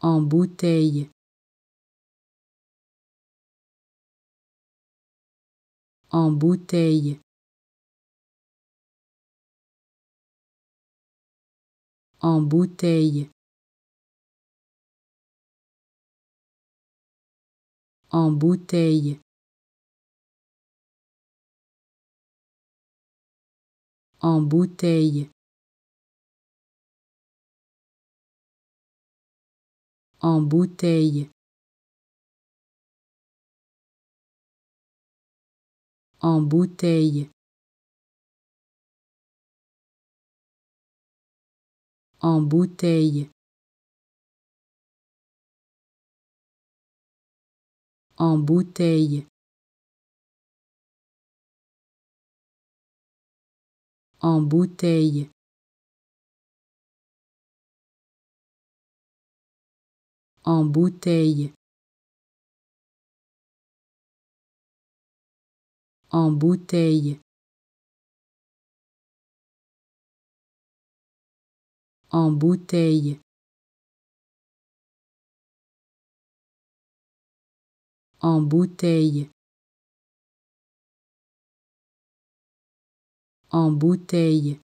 en bouteille en bouteille en bouteille en bouteille en bouteille en bouteille en bouteille en bouteille en bouteille en bouteille en bouteille en bouteille en bouteille en bouteille en bouteille